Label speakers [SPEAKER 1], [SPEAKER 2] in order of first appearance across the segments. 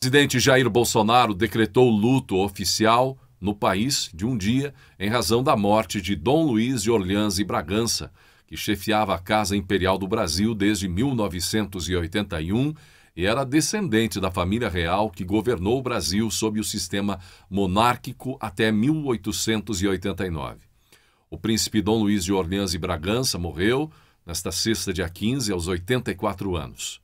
[SPEAKER 1] presidente Jair Bolsonaro decretou luto oficial no país de um dia em razão da morte de Dom Luiz de Orleans e Bragança, que chefiava a Casa Imperial do Brasil desde 1981 e era descendente da família real que governou o Brasil sob o sistema monárquico até 1889. O príncipe Dom Luiz de Orleans e Bragança morreu nesta sexta, dia 15, aos 84 anos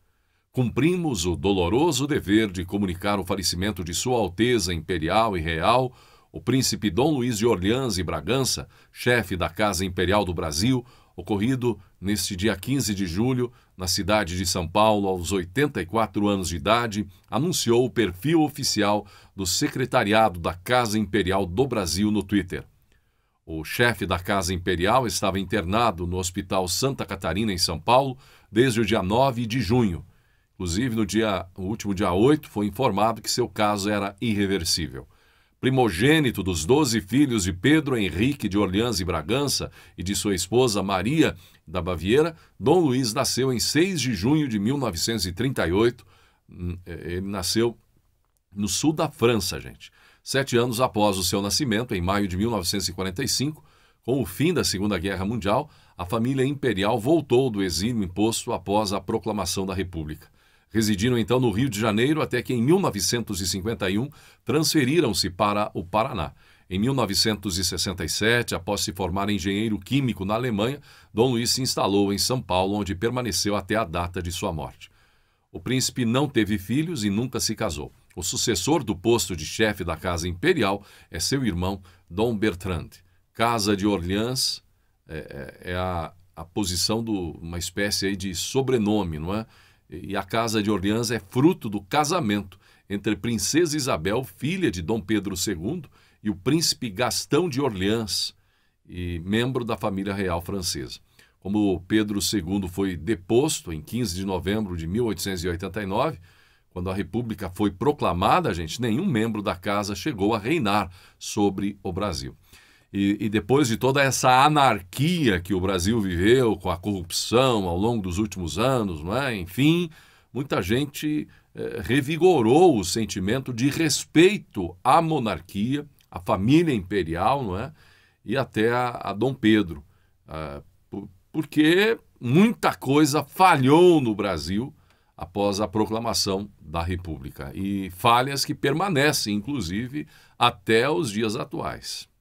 [SPEAKER 1] cumprimos o doloroso dever de comunicar o falecimento de Sua Alteza Imperial e Real, o Príncipe Dom Luiz de Orleans e Bragança, chefe da Casa Imperial do Brasil, ocorrido neste dia 15 de julho, na cidade de São Paulo, aos 84 anos de idade, anunciou o perfil oficial do secretariado da Casa Imperial do Brasil no Twitter. O chefe da Casa Imperial estava internado no Hospital Santa Catarina, em São Paulo, desde o dia 9 de junho Inclusive, no, dia, no último dia 8, foi informado que seu caso era irreversível. Primogênito dos doze filhos de Pedro Henrique de Orleans e Bragança e de sua esposa Maria da Baviera, Dom Luiz nasceu em 6 de junho de 1938. Hum, é, ele nasceu no sul da França, gente. Sete anos após o seu nascimento, em maio de 1945, com o fim da Segunda Guerra Mundial, a família imperial voltou do exílio imposto após a proclamação da República. Residiram então no Rio de Janeiro até que em 1951 transferiram-se para o Paraná. Em 1967, após se formar engenheiro químico na Alemanha, Dom Luiz se instalou em São Paulo, onde permaneceu até a data de sua morte. O príncipe não teve filhos e nunca se casou. O sucessor do posto de chefe da Casa Imperial é seu irmão, Dom Bertrand. Casa de Orleans é, é, é a, a, posição de uma espécie de sobrenome, não é? E a Casa de Orleans é fruto do casamento entre Princesa Isabel, filha de Dom Pedro II, e o príncipe Gastão de Orleans, e membro da família real francesa. Como Pedro II foi deposto em 15 de novembro de 1889, quando a República foi proclamada, gente, nenhum membro da casa chegou a reinar sobre o Brasil. E, e, depois de toda essa anarquia que o Brasil viveu com a corrupção ao longo dos últimos anos, não é? enfim, muita gente eh, revigorou o sentimento de respeito à monarquia, à família imperial não é? e até a, a Dom Pedro, ah, porque muita coisa falhou no Brasil após a proclamação da República e falhas que permanecem, inclusive, até os dias atuais.